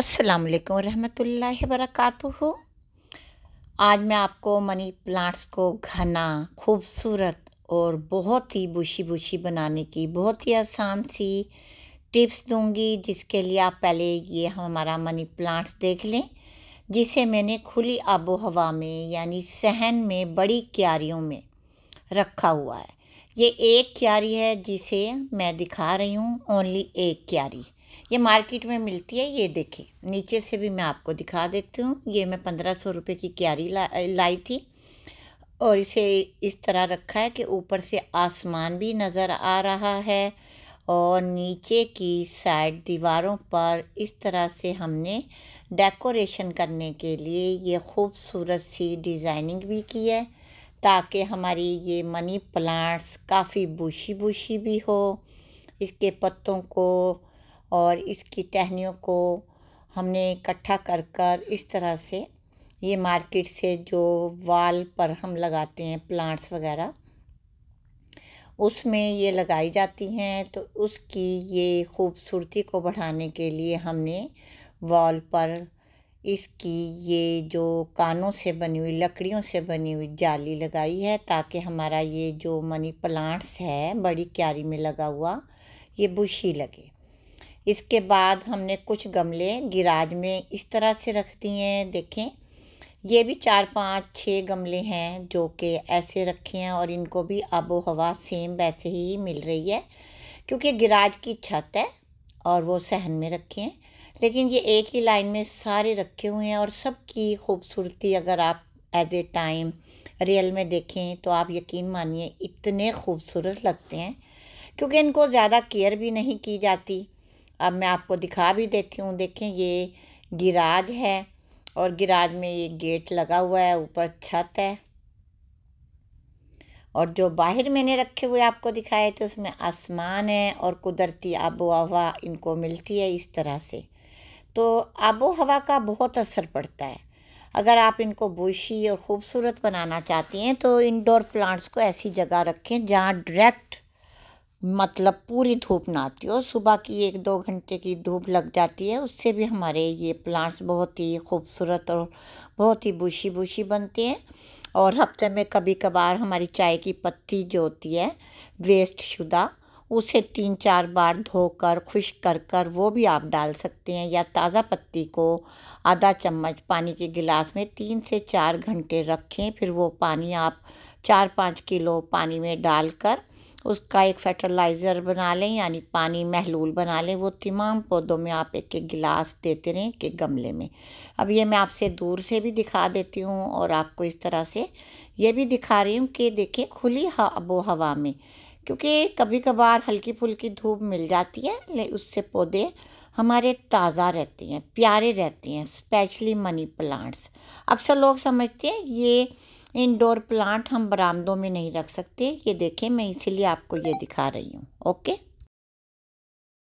अस्सलाम वालेकुम रहमतुल्लाहि वरकatuhu आज मैं आपको मनी प्लांट्स को घना खूबसूरत और बहुत ही बुशी बुशी बनाने की बहुत ही आसान सी टिप्स दूंगी जिसके लिए आप पहले ये हमारा मनी प्लांट्स देख लें जिसे मैंने खुली आबो हवा में यानी सहन में बड़ी क्यारियों में रखा हुआ है ये एक क्यारी है जिसे मैं दिखा रही हूँ ओनली एक क्यारी ये मार्केट में मिलती है ये देखें नीचे से भी मैं आपको दिखा देती हूँ ये मैं पंद्रह सौ रुपये की क्यारी ला, लाई थी और इसे इस तरह रखा है कि ऊपर से आसमान भी नज़र आ रहा है और नीचे की साइड दीवारों पर इस तरह से हमने डेकोरेशन करने के लिए ये खूबसूरत सी डिज़ाइनिंग भी की है ताकि हमारी ये मनी प्लांट्स काफ़ी बूशी बूशी भी हो इसके पत्तों को और इसकी टहनियों को हमने इकट्ठा कर कर इस तरह से ये मार्केट से जो वाल पर हम लगाते हैं प्लांट्स वगैरह उसमें ये लगाई जाती हैं तो उसकी ये खूबसूरती को बढ़ाने के लिए हमने वॉल पर इसकी ये जो कानों से बनी हुई लकड़ियों से बनी हुई जाली लगाई है ताकि हमारा ये जो मनी प्लांट्स है बड़ी क्यारी में लगा हुआ ये बुशी लगे इसके बाद हमने कुछ गमले गिराज में इस तरह से रख दिए हैं देखें ये भी चार पाँच छः गमले हैं जो कि ऐसे रखे हैं और इनको भी आबो हवा सेम वैसे ही मिल रही है क्योंकि गिराज की छत है और वो सहन में रखे हैं लेकिन ये एक ही लाइन में सारे रखे हुए हैं और सबकी खूबसूरती अगर आप एज ए टाइम रियल में देखें तो आप यकीन मानिए इतने खूबसूरत लगते हैं क्योंकि इनको ज़्यादा केयर भी नहीं की जाती अब मैं आपको दिखा भी देती हूँ देखें ये गिराज है और गिराज में ये गेट लगा हुआ है ऊपर छत है और जो बाहर मैंने रखे हुए आपको दिखाए थे उसमें आसमान है और कुदरती आबो हवा इनको मिलती है इस तरह से तो आबो हवा का बहुत असर पड़ता है अगर आप इनको बुशी और ख़ूबसूरत बनाना चाहती हैं तो इंडोर प्लांट्स को ऐसी जगह रखें जहाँ डायरेक्ट मतलब पूरी धूप ना आती हो सुबह की एक दो घंटे की धूप लग जाती है उससे भी हमारे ये प्लांट्स बहुत ही खूबसूरत और बहुत ही बुशी बुशी बनते हैं और हफ्ते में कभी कभार हमारी चाय की पत्ती जो होती है वेस्ट शुदा उसे तीन चार बार धोकर खुश कर कर वो भी आप डाल सकते हैं या ताज़ा पत्ती को आधा चम्मच पानी के गिलास में तीन से चार घंटे रखें फिर वो पानी आप चार पाँच किलो पानी में डालकर उसका एक फर्टिलाइज़र बना लें यानी पानी महलूल बना लें वो तमाम पौधों में आप एक एक गिलास देते रहें एक गमले में अब ये मैं आपसे दूर से भी दिखा देती हूँ और आपको इस तरह से ये भी दिखा रही हूँ कि देखिए खुली आबो हवा में क्योंकि कभी कभार हल्की फुल्की धूप मिल जाती है ले उससे पौधे हमारे ताज़ा रहते हैं प्यारे रहते हैं स्पेशली मनी प्लांट्स अक्सर लोग समझते हैं ये इनडोर प्लांट हम बरामदों में नहीं रख सकते ये देखें मैं इसीलिए आपको ये दिखा रही हूँ ओके